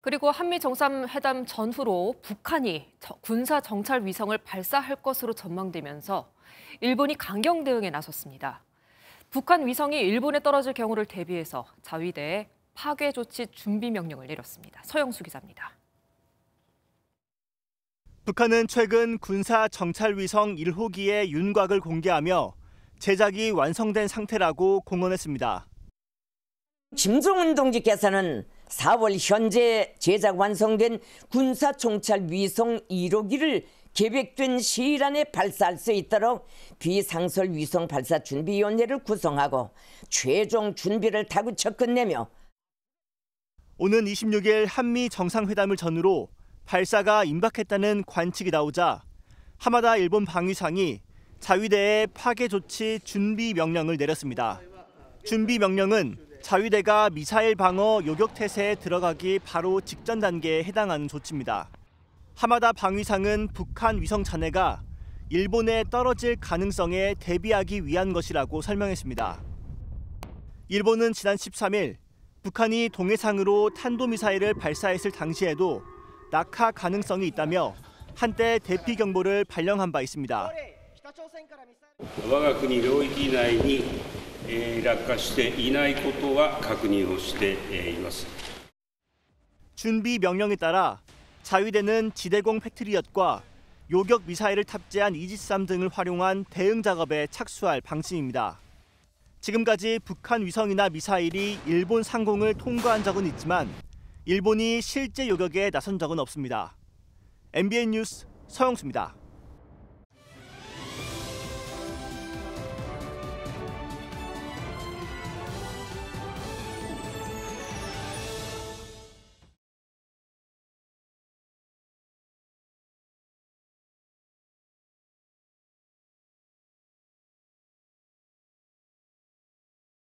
그리고 한미 정상회담 전후로 북한이 군사 정찰 위성을 발사할 것으로 전망되면서 일본이 강경 대응에 나섰습니다. 북한 위성이 일본에 떨어질 경우를 대비해서 자위대에 파괴 조치 준비 명령을 내렸습니다. 서영수 기자입니다. 북한은 최근 군사 정찰 위성 1호기의 윤곽을 공개하며 제작이 완성된 상태라고 공언했습니다. 김정은 동지께서는 4월 현재 제작 완성된 군사총찰 위성 1호기를 계획된 시일 안에 발사할 수 있도록 비상설 위성 발사 준비위원회를 구성하고 최종 준비를 다구쳐 끝내며 오는 26일 한미 정상회담을 전후로 발사가 임박했다는 관측이 나오자 하마다 일본 방위상이 자위대의 파괴 조치 준비 명령을 내렸습니다. 준비 명령은 자위대가 미사일 방어 요격 태세에 들어가기 바로 직전 단계에 해당하는 조치입니다. 하마다 방위상은 북한 위성 잔해가 일본에 떨어질 가능성에 대비하기 위한 것이라고 설명했습니다. 일본은 지난 13일 북한이 동해상으로 탄도미사일을 발사했을 당시에도 낙하 가능성이 있다며 한때 대피 경보를 발령한 바 있습니다. 我が国領域内に落下していないことは確認をしています 그 준비 명령에 따라 자위대는 지대공 팩트리엇과 요격 미사일을 탑재한 이지스함 등을 활용한 대응 작업에 착수할 방침입니다. 지금까지 북한 위성이나 미사일이 일본 상공을 통과한 적은 있지만 일본이 실제 요격에 나선 적은 없습니다. MBN 뉴스 서영수입니다.